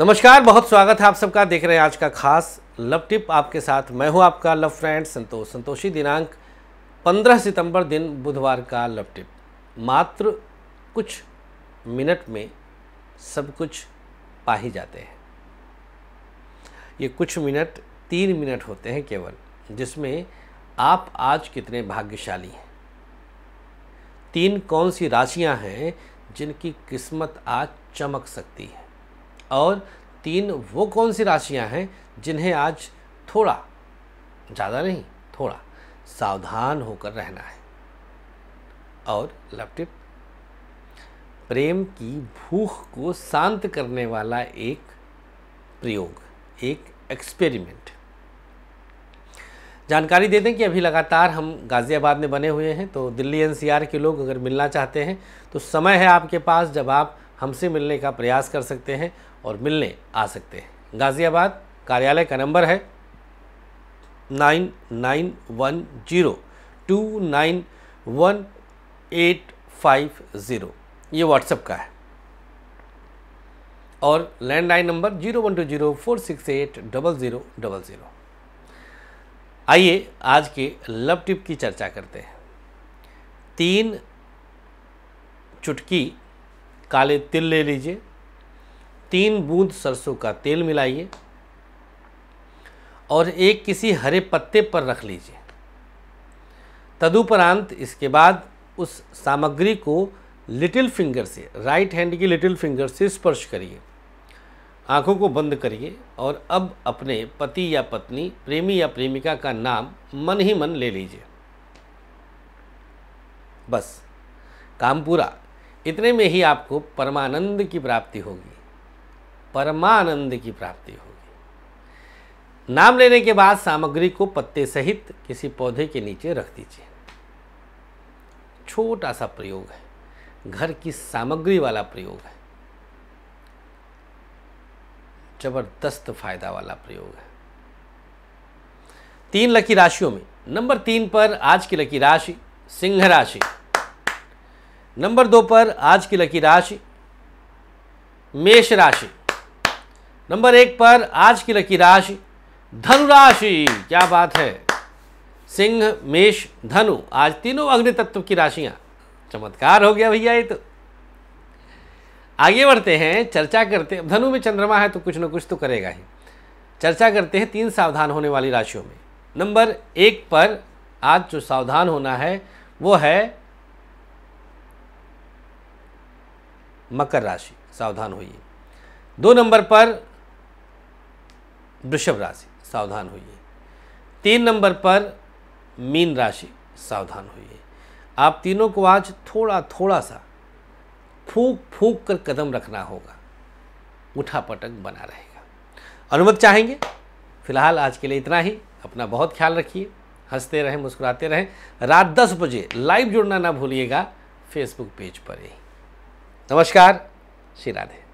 नमस्कार बहुत स्वागत है आप सबका देख रहे हैं आज का खास लव टिप आपके साथ मैं हूं आपका लव फ्रेंड संतोष संतोषी दिनांक 15 सितंबर दिन बुधवार का लव टिप मात्र कुछ मिनट में सब कुछ पा ही जाते हैं ये कुछ मिनट तीन मिनट होते हैं केवल जिसमें आप आज कितने भाग्यशाली हैं तीन कौन सी राशियां हैं जिनकी किस्मत आज चमक सकती है और तीन वो कौन सी राशियां हैं जिन्हें आज थोड़ा ज़्यादा नहीं थोड़ा सावधान होकर रहना है और लव टिप प्रेम की भूख को शांत करने वाला एक प्रयोग एक एक्सपेरिमेंट जानकारी दे दें कि अभी लगातार हम गाज़ियाबाद में बने हुए हैं तो दिल्ली एनसीआर के लोग अगर मिलना चाहते हैं तो समय है आपके पास जब आप हमसे मिलने का प्रयास कर सकते हैं और मिलने आ सकते हैं गाज़ियाबाद कार्यालय का नंबर है nine nine one zero two nine one eight five zero ये व्हाट्सएप का है और landline number zero one two zero four six eight double zero double zero आइए आज के लव टिप की चर्चा करते हैं तीन चुटकी काले तिल ले लीजिए तीन बूंद सरसों का तेल मिलाइए और एक किसी हरे पत्ते पर रख लीजिए तदुपरांत इसके बाद उस सामग्री को लिटिल फिंगर से राइट हैंड की लिटिल फिंगर से स्पर्श करिए आंखों को बंद करिए और अब अपने पति या पत्नी प्रेमी या प्रेमिका का नाम मन ही मन ले लीजिए बस काम पूरा इतने में ही आपको परमानंद की प्राप्ति होगी परमानंद की प्राप्ति होगी नाम लेने के बाद सामग्री को पत्ते सहित किसी पौधे के नीचे रख दीजिए छोटा सा प्रयोग है घर की सामग्री वाला प्रयोग है जबरदस्त फायदा वाला प्रयोग है तीन लकी राशियों में नंबर तीन पर आज की लकी राशि सिंह राशि नंबर दो पर आज की लकी राशि मेष राशि नंबर एक पर आज की लकी राशि धनु राशि क्या बात है सिंह मेष धनु आज तीनों अग्नि तत्व की राशियां चमत्कार हो गया भैया ये तो आगे बढ़ते हैं चर्चा करते हैं धनु में चंद्रमा है तो कुछ ना कुछ तो करेगा ही चर्चा करते हैं तीन सावधान होने वाली राशियों में नंबर एक पर आज जो सावधान होना है वो है मकर राशि सावधान होइए दो नंबर पर वृषभ राशि सावधान होइए तीन नंबर पर मीन राशि सावधान होइए आप तीनों को आज थोड़ा थोड़ा सा फूक फूक कर कदम रखना होगा उठा पटक बना रहेगा अनुमत चाहेंगे फिलहाल आज के लिए इतना ही अपना बहुत ख्याल रखिए हंसते रहें मुस्कुराते रहें रात दस बजे लाइव जुड़ना ना भूलिएगा फेसबुक पेज पर ही नमस्कार श्री राधे